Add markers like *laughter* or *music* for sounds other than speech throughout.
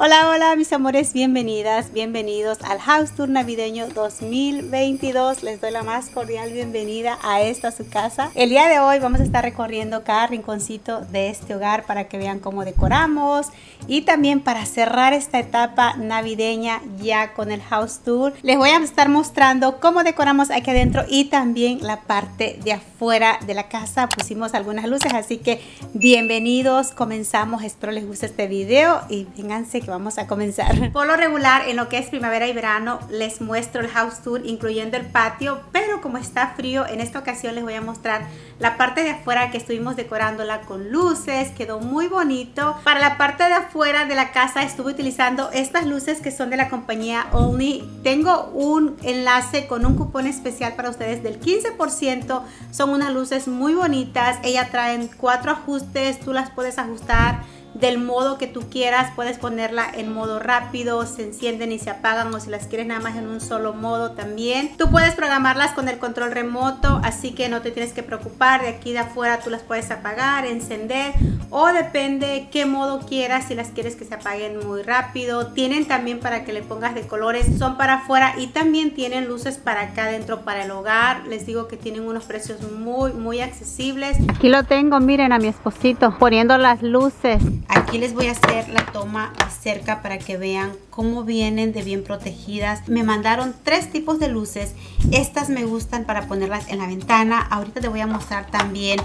Hola, hola mis amores, bienvenidas, bienvenidos al House Tour Navideño 2022. Les doy la más cordial bienvenida a esta su casa. El día de hoy vamos a estar recorriendo cada rinconcito de este hogar para que vean cómo decoramos y también para cerrar esta etapa navideña ya con el House Tour. Les voy a estar mostrando cómo decoramos aquí adentro y también la parte de afuera de la casa. Pusimos algunas luces, así que bienvenidos, comenzamos. Espero les guste este video y vénganse vamos a comenzar. *laughs* Por lo regular, en lo que es primavera y verano, les muestro el house tour, incluyendo el patio, pero como está frío, en esta ocasión les voy a mostrar la parte de afuera que estuvimos decorándola con luces, quedó muy bonito. Para la parte de afuera de la casa estuve utilizando estas luces que son de la compañía Only. Tengo un enlace con un cupón especial para ustedes del 15%. Son unas luces muy bonitas. Ellas traen cuatro ajustes, tú las puedes ajustar del modo que tú quieras. Puedes ponerla en modo rápido, se encienden y se apagan o si las quieres nada más en un solo modo también. Tú puedes programarlas con el control remoto, así que no te tienes que preocupar. De aquí de afuera tú las puedes apagar, encender o depende qué modo quieras, si las quieres que se apaguen muy rápido. Tienen también para que le pongas de colores, son para afuera y también tienen luces para acá adentro para el hogar. Les digo que tienen unos precios muy, muy accesibles. Aquí lo tengo, miren a mi esposito poniendo las luces Aquí les voy a hacer la toma cerca para que vean cómo vienen de bien protegidas. Me mandaron tres tipos de luces. Estas me gustan para ponerlas en la ventana. Ahorita te voy a mostrar también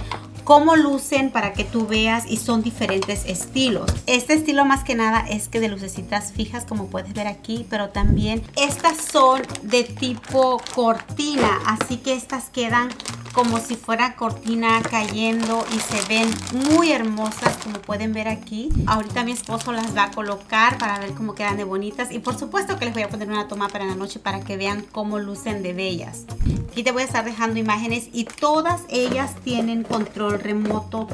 cómo lucen para que tú veas y son diferentes estilos. Este estilo más que nada es que de lucecitas fijas como puedes ver aquí, pero también estas son de tipo cortina, así que estas quedan como si fuera cortina cayendo y se ven muy hermosas como pueden ver aquí. Ahorita mi esposo las va a colocar para ver cómo quedan de bonitas y por supuesto que les voy a poner una toma para la noche para que vean cómo lucen de bellas. Aquí te voy a estar dejando imágenes y todas ellas tienen control remoto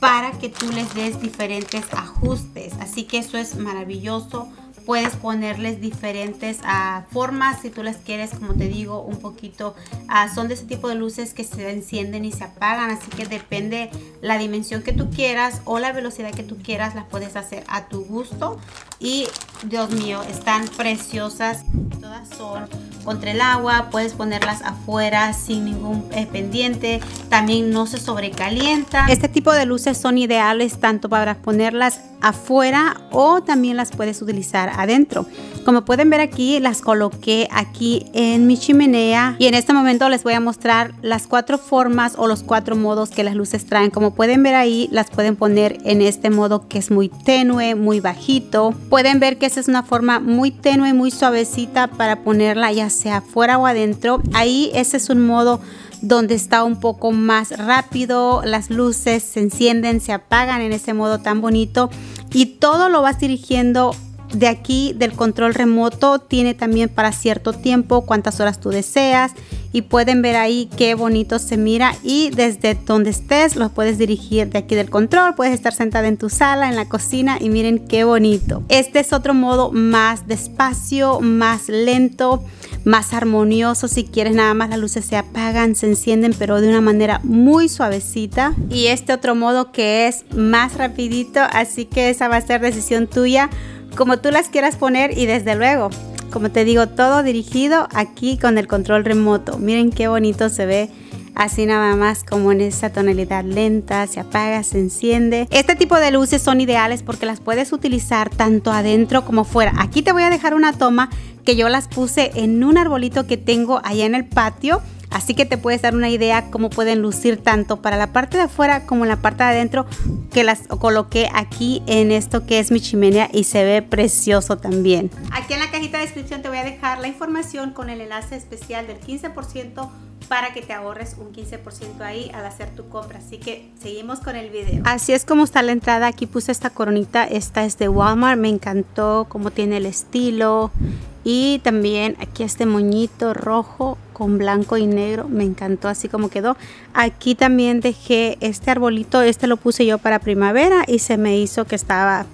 para que tú les des diferentes ajustes. Así que eso es maravilloso puedes ponerles diferentes ah, formas si tú las quieres como te digo un poquito ah, son de ese tipo de luces que se encienden y se apagan así que depende la dimensión que tú quieras o la velocidad que tú quieras las puedes hacer a tu gusto y Dios mío están preciosas todas son contra el agua, puedes ponerlas afuera sin ningún eh, pendiente, también no se sobrecalienta. Este tipo de luces son ideales tanto para ponerlas afuera o también las puedes utilizar adentro. Como pueden ver aquí, las coloqué aquí en mi chimenea y en este momento les voy a mostrar las cuatro formas o los cuatro modos que las luces traen. Como pueden ver ahí, las pueden poner en este modo que es muy tenue, muy bajito. Pueden ver que esa es una forma muy tenue, muy suavecita para ponerla ya sea afuera o adentro. Ahí ese es un modo donde está un poco más rápido, las luces se encienden, se apagan en ese modo tan bonito y todo lo vas dirigiendo de aquí del control remoto tiene también para cierto tiempo cuántas horas tú deseas y pueden ver ahí qué bonito se mira y desde donde estés los puedes dirigir de aquí del control puedes estar sentada en tu sala en la cocina y miren qué bonito este es otro modo más despacio más lento más armonioso si quieres nada más las luces se apagan se encienden pero de una manera muy suavecita y este otro modo que es más rapidito así que esa va a ser decisión tuya como tú las quieras poner y desde luego, como te digo, todo dirigido aquí con el control remoto. Miren qué bonito se ve así nada más como en esa tonalidad lenta, se apaga, se enciende. Este tipo de luces son ideales porque las puedes utilizar tanto adentro como fuera. Aquí te voy a dejar una toma que yo las puse en un arbolito que tengo allá en el patio Así que te puedes dar una idea cómo pueden lucir tanto para la parte de afuera como la parte de adentro que las coloqué aquí en esto que es mi chimenea y se ve precioso también. Aquí en la cajita de descripción te voy a dejar la información con el enlace especial del 15% para que te ahorres un 15% ahí al hacer tu compra. Así que seguimos con el video. Así es como está la entrada. Aquí puse esta coronita. Esta es de Walmart. Me encantó cómo tiene el estilo. Y también aquí este moñito rojo con blanco y negro. Me encantó así como quedó. Aquí también dejé este arbolito. Este lo puse yo para primavera y se me hizo que estaba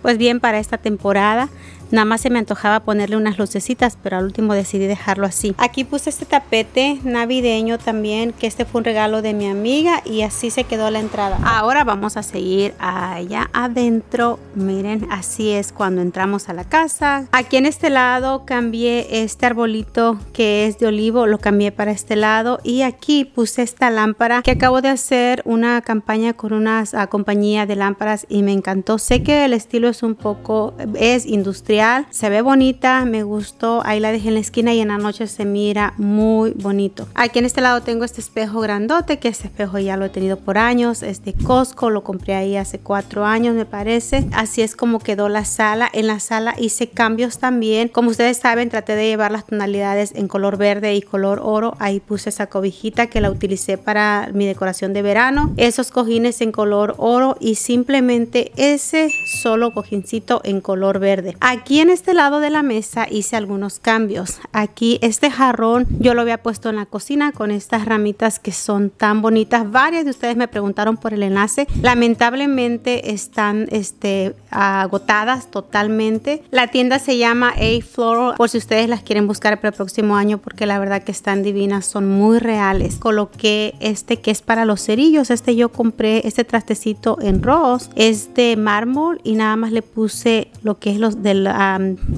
pues bien para esta temporada. Nada más se me antojaba ponerle unas lucecitas, pero al último decidí dejarlo así. Aquí puse este tapete navideño también, que este fue un regalo de mi amiga y así se quedó la entrada. Ahora vamos a seguir allá adentro. Miren, así es cuando entramos a la casa. Aquí en este lado cambié este arbolito que es de olivo, lo cambié para este lado y aquí puse esta lámpara que acabo de hacer una campaña con una compañía de lámparas y me encantó. Sé que el estilo es un poco, es industrial se ve bonita, me gustó. Ahí la dejé en la esquina y en la noche se mira muy bonito. Aquí en este lado tengo este espejo grandote, que este espejo ya lo he tenido por años. este de Costco, lo compré ahí hace cuatro años me parece. Así es como quedó la sala. En la sala hice cambios también. Como ustedes saben, traté de llevar las tonalidades en color verde y color oro. Ahí puse esa cobijita que la utilicé para mi decoración de verano. Esos cojines en color oro y simplemente ese solo cojincito en color verde. Aquí Aquí en este lado de la mesa hice algunos cambios. Aquí este jarrón yo lo había puesto en la cocina con estas ramitas que son tan bonitas. Varias de ustedes me preguntaron por el enlace. Lamentablemente están este, agotadas totalmente. La tienda se llama A Floral por si ustedes las quieren buscar para el próximo año porque la verdad que están divinas, son muy reales. Coloqué este que es para los cerillos. Este yo compré, este trastecito en rose. Es de mármol y nada más le puse lo que es los la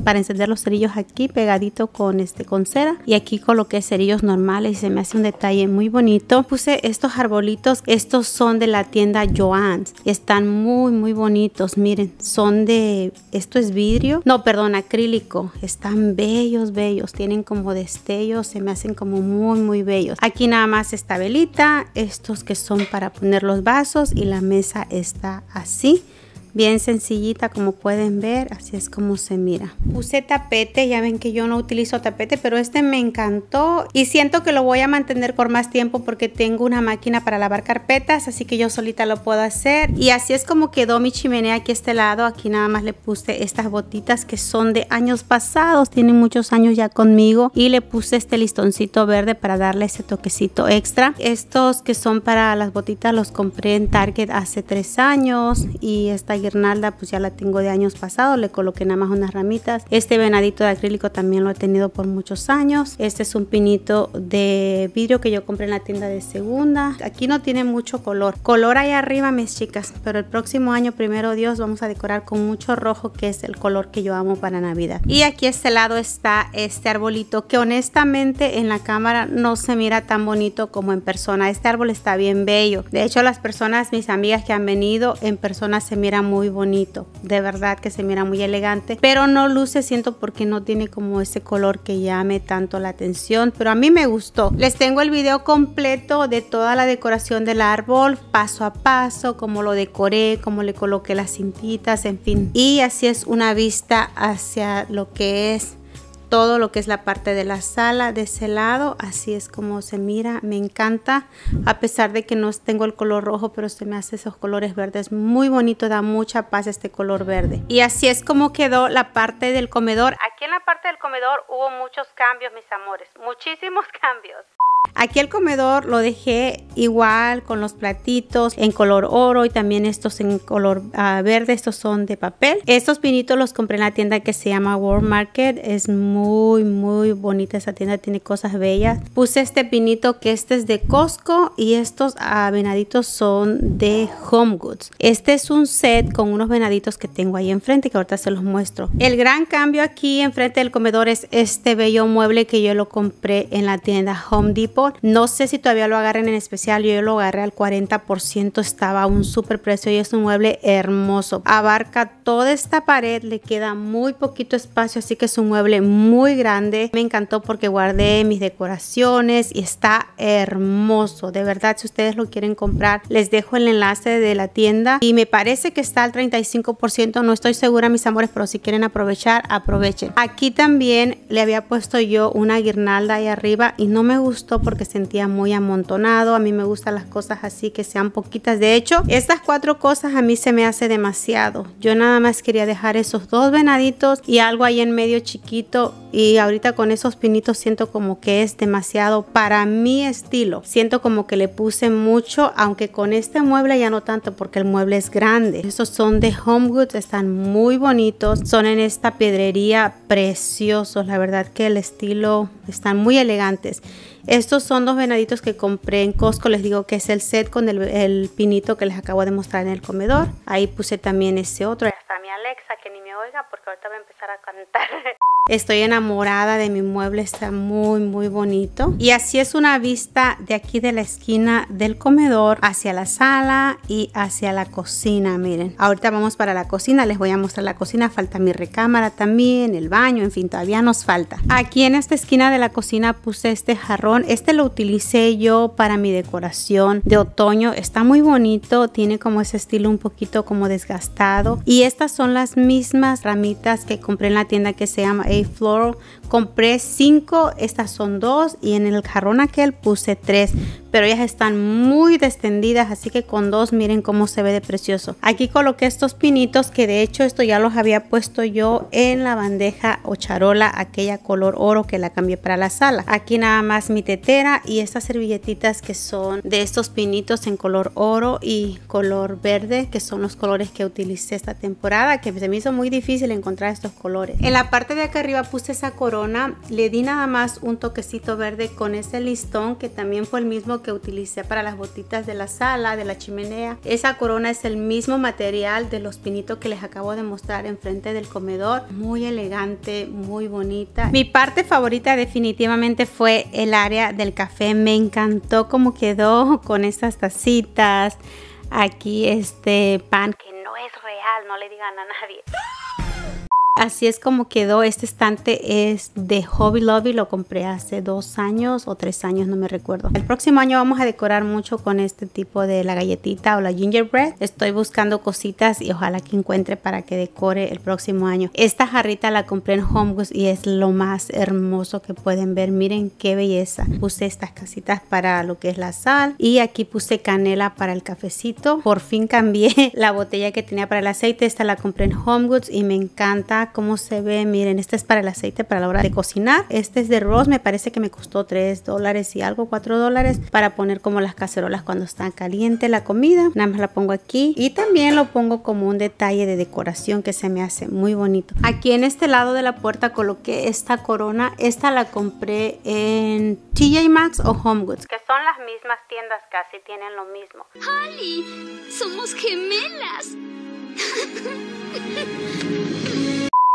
para encender los cerillos aquí pegadito con este con cera y aquí coloqué cerillos normales y se me hace un detalle muy bonito. Puse estos arbolitos, estos son de la tienda Joann's. Están muy muy bonitos, miren, son de esto es vidrio, no, perdón, acrílico. Están bellos, bellos, tienen como destellos, se me hacen como muy muy bellos. Aquí nada más esta velita, estos que son para poner los vasos y la mesa está así bien sencillita como pueden ver así es como se mira puse tapete ya ven que yo no utilizo tapete pero este me encantó y siento que lo voy a mantener por más tiempo porque tengo una máquina para lavar carpetas así que yo solita lo puedo hacer y así es como quedó mi chimenea aquí a este lado aquí nada más le puse estas botitas que son de años pasados tienen muchos años ya conmigo y le puse este listoncito verde para darle ese toquecito extra estos que son para las botitas los compré en Target hace tres años y esta guirnalda pues ya la tengo de años pasado, le coloqué nada más unas ramitas. Este venadito de acrílico también lo he tenido por muchos años. Este es un pinito de vidrio que yo compré en la tienda de segunda. Aquí no tiene mucho color. Color ahí arriba mis chicas, pero el próximo año primero Dios vamos a decorar con mucho rojo que es el color que yo amo para Navidad. Y aquí a este lado está este arbolito que honestamente en la cámara no se mira tan bonito como en persona. Este árbol está bien bello. De hecho las personas, mis amigas que han venido en persona se miran muy muy bonito, de verdad que se mira muy elegante, pero no luce, siento porque no tiene como ese color que llame tanto la atención, pero a mí me gustó. Les tengo el video completo de toda la decoración del árbol, paso a paso, cómo lo decoré, cómo le coloqué las cintitas, en fin. Y así es una vista hacia lo que es todo lo que es la parte de la sala de ese lado así es como se mira me encanta a pesar de que no tengo el color rojo pero se me hace esos colores verdes muy bonito da mucha paz este color verde y así es como quedó la parte del comedor aquí en la parte del comedor hubo muchos cambios mis amores muchísimos *laughs* cambios Aquí el comedor lo dejé igual con los platitos en color oro y también estos en color ah, verde, estos son de papel. Estos pinitos los compré en la tienda que se llama World Market, es muy muy, muy bonita esa tienda, tiene cosas bellas. Puse este pinito que este es de Costco y estos venaditos son de Home Goods. Este es un set con unos venaditos que tengo ahí enfrente que ahorita se los muestro. El gran cambio aquí enfrente del comedor es este bello mueble que yo lo compré en la tienda Home Depot. No sé si todavía lo agarren en especial, yo lo agarré al 40%, estaba a un super precio y es un mueble hermoso. Abarca toda esta pared, le queda muy poquito espacio, así que es un mueble muy muy grande. Me encantó porque guardé mis decoraciones y está hermoso. De verdad, si ustedes lo quieren comprar, les dejo el enlace de la tienda. Y me parece que está al 35%. No estoy segura, mis amores, pero si quieren aprovechar, aprovechen. Aquí también le había puesto yo una guirnalda ahí arriba y no me gustó porque sentía muy amontonado. A mí me gustan las cosas así que sean poquitas. De hecho, estas cuatro cosas a mí se me hace demasiado. Yo nada más quería dejar esos dos venaditos y algo ahí en medio chiquito y ahorita con esos pinitos siento como que es demasiado para mi estilo. Siento como que le puse mucho, aunque con este mueble ya no tanto porque el mueble es grande. Estos son de Home Goods, están muy bonitos, son en esta piedrería preciosos, la verdad que el estilo están muy elegantes. Estos son dos venaditos que compré en Costco, les digo que es el set con el, pinito que les acabo de mostrar en el comedor. Ahí puse también ese otro. Hasta mi Alexa que ni me oiga porque ahorita voy a empezar a cantar. *laughs* Estoy enamorada de mi mueble, está muy muy bonito. Y así es una vista de aquí de la esquina del comedor hacia la sala y hacia la cocina, miren. Ahorita vamos para la cocina, les voy a mostrar la cocina, falta mi recámara también, el baño, en fin, todavía nos falta. Aquí en esta esquina de la cocina puse este jarrón, este lo utilicé yo para mi decoración de otoño, está muy bonito, tiene como ese estilo un poquito como desgastado. Y estas son las mismas ramitas que compré en la tienda que se llama floral compré cinco, estas son dos y en el jarrón aquel puse tres, pero ellas están muy descendidas, así que con dos miren cómo se ve de precioso. Aquí coloqué estos pinitos que de hecho esto ya los había puesto yo en la bandeja o charola, aquella color oro que la cambié para la sala. Aquí nada más mi tetera y estas servilletitas que son de estos pinitos en color oro y color verde, que son los colores que utilicé esta temporada, que se me hizo muy difícil encontrar estos colores. En la parte de acá arriba puse esa corona le di nada más un toquecito verde con ese listón que también fue el mismo que utilicé para las botitas de la sala, de la chimenea. Esa corona es el mismo material de los pinitos que les acabo de mostrar enfrente del comedor. Muy elegante, muy bonita. Mi parte favorita definitivamente fue el área del café. Me encantó cómo quedó con estas tacitas. Aquí este pan que no es real, no le digan a nadie. Así es como quedó. Este estante es de Hobby Lobby. Lo compré hace dos años o tres años, no me recuerdo. El próximo año vamos a decorar mucho con este tipo de la galletita o la gingerbread. Estoy buscando cositas y ojalá que encuentre para que decore el próximo año. Esta jarrita la compré en HomeGoods y es lo más hermoso que pueden ver. Miren qué belleza. Puse estas casitas para lo que es la sal y aquí puse canela para el cafecito. Por fin cambié *laughs* la botella que tenía para el aceite. Esta la compré en Goods y me encanta cómo se ve. Miren, este es para el aceite para la hora de cocinar. Este es de Ross, me parece que me costó 3 dólares y algo, 4 dólares para poner como las cacerolas cuando está caliente la comida. Nada más la pongo aquí y también lo pongo como un detalle de decoración que se me hace muy bonito. Aquí en este lado de la puerta coloqué esta corona. Esta la compré en TJ Maxx o Home Goods. que son las mismas tiendas casi, tienen lo mismo. ¡Holly! ¡Somos gemelas! *laughs*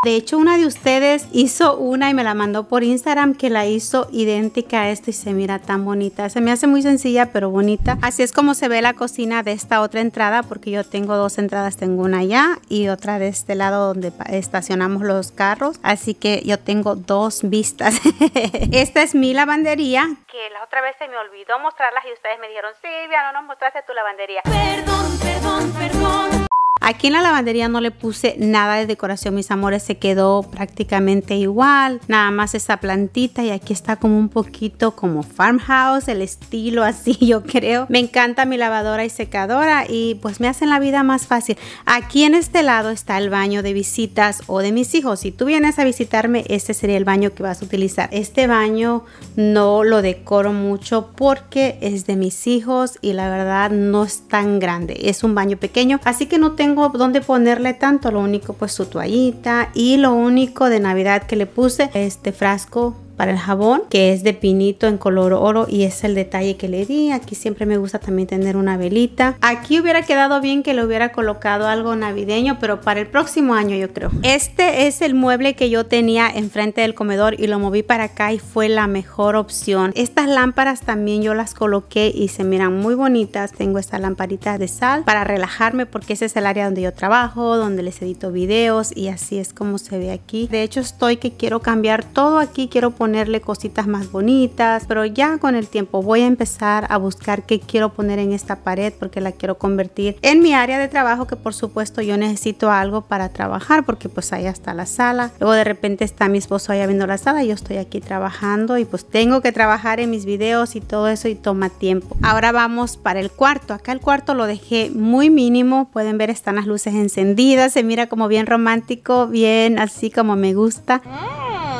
De hecho, una de ustedes hizo una y me la mandó por Instagram que la hizo idéntica a esta y se mira tan bonita. Se me hace muy sencilla, pero bonita. Así es como se ve la cocina de esta otra entrada, porque yo tengo dos entradas. Tengo una allá y otra de este lado donde estacionamos los carros. Así que yo tengo dos vistas. *laughs* esta es mi lavandería. Que la otra vez se me olvidó mostrarlas y ustedes me dijeron, Silvia, no nos mostraste tu lavandería. Perdón, perdón, perdón. Aquí en la lavandería no le puse nada de decoración, mis amores. Se quedó prácticamente igual. Nada más esa plantita y aquí está como un poquito como farmhouse, el estilo así *laughs* yo creo. Me encanta mi lavadora y secadora y pues me hacen la vida más fácil. Aquí en este lado está el baño de visitas o de mis hijos. Si tú vienes a visitarme, este sería el baño que vas a utilizar. Este baño no lo decoro mucho porque es de mis hijos y la verdad no es tan grande. Es un baño pequeño, así que no tengo donde dónde ponerle tanto, lo único pues su toallita y lo único de Navidad que le puse, este frasco para el jabón, que es de pinito en color oro y es el detalle que le di. Aquí siempre me gusta también tener una velita. Aquí hubiera quedado bien que le hubiera colocado algo navideño, pero para el próximo año yo creo. Este es el mueble que yo tenía enfrente del comedor y lo moví para acá y fue la mejor opción. Estas lámparas también yo las coloqué y se miran muy bonitas. Tengo esta lamparita de sal para relajarme porque ese es el área donde yo trabajo, donde les edito videos y así es como se ve aquí. De hecho estoy que quiero cambiar todo aquí, quiero poner ponerle cositas más bonitas, pero ya con el tiempo voy a empezar a buscar qué quiero poner en esta pared porque la quiero convertir en mi área de trabajo que por supuesto yo necesito algo para trabajar porque pues ahí está la sala. Luego de repente está mi esposo allá viendo la sala, yo estoy aquí trabajando y pues tengo que trabajar en mis videos y todo eso y toma tiempo. Ahora vamos para el cuarto. Acá el cuarto lo dejé muy mínimo, pueden ver están las luces encendidas, se mira como bien romántico, bien así como me gusta. Mm.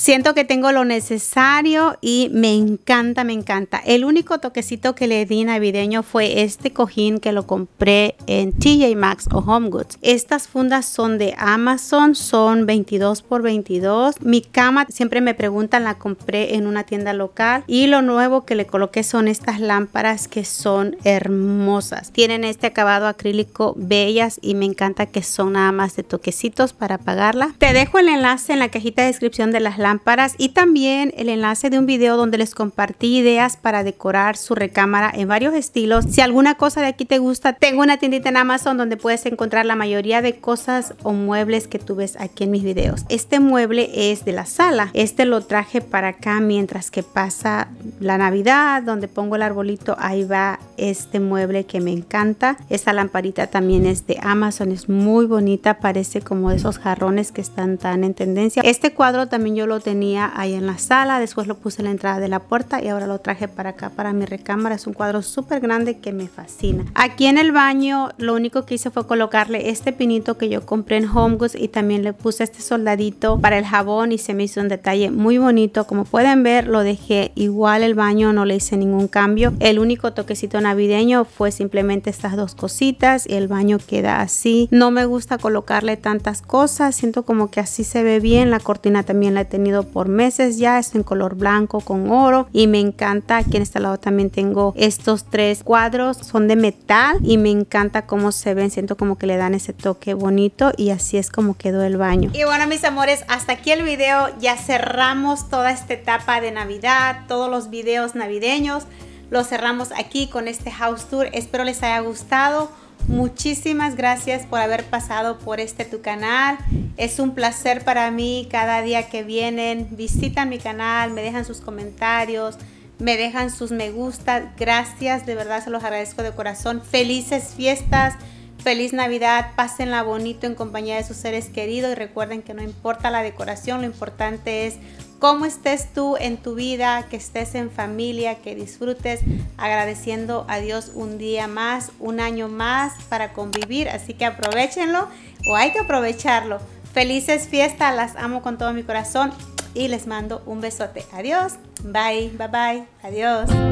Siento que tengo lo necesario y me encanta, me encanta. El único toquecito que le di navideño fue este cojín que lo compré en TJ Maxx o Home Goods. Estas fundas son de Amazon, son 22 por 22. Mi cama, siempre me preguntan, la compré en una tienda local. Y lo nuevo que le coloqué son estas lámparas que son hermosas. Tienen este acabado acrílico bellas y me encanta que son nada más de toquecitos para apagarla. Te dejo el enlace en la cajita de descripción de las lámparas y también el enlace de un video donde les compartí ideas para decorar su recámara en varios estilos. Si alguna cosa de aquí te gusta, tengo una tiendita en Amazon donde puedes encontrar la mayoría de cosas o muebles que tú ves aquí en mis videos. Este mueble es de la sala. Este lo traje para acá mientras que pasa la Navidad, donde pongo el arbolito. Ahí va este mueble que me encanta. Esta lamparita también es de Amazon. Es muy bonita. Parece como esos jarrones que están tan en tendencia. Este cuadro también yo lo lo tenía ahí en la sala, después lo puse en la entrada de la puerta y ahora lo traje para acá para mi recámara. Es un cuadro súper grande que me fascina. Aquí en el baño lo único que hice fue colocarle este pinito que yo compré en Home Goods y también le puse este soldadito para el jabón y se me hizo un detalle muy bonito. Como pueden ver lo dejé igual el baño, no le hice ningún cambio. El único toquecito navideño fue simplemente estas dos cositas y el baño queda así. No me gusta colocarle tantas cosas, siento como que así se ve bien. La cortina también la tenía por meses ya. es en color blanco con oro y me encanta. Aquí en este lado también tengo estos tres cuadros. Son de metal y me encanta cómo se ven. Siento como que le dan ese toque bonito y así es como quedó el baño. Y bueno, mis amores, hasta aquí el video. Ya cerramos toda esta etapa de Navidad, todos los videos navideños. Lo cerramos aquí con este house tour. Espero les haya gustado. Muchísimas gracias por haber pasado por este tu canal. Es un placer para mí cada día que vienen, visitan mi canal, me dejan sus comentarios, me dejan sus me gusta. Gracias, de verdad se los agradezco de corazón. Felices fiestas, feliz Navidad, pásenla bonito en compañía de sus seres queridos y recuerden que no importa la decoración, lo importante es cómo estés tú en tu vida, que estés en familia, que disfrutes, agradeciendo a Dios un día más, un año más para convivir. Así que aprovechenlo o hay que aprovecharlo Felices fiestas, las amo con todo mi corazón y les mando un besote. Adiós, bye, bye, bye, adiós.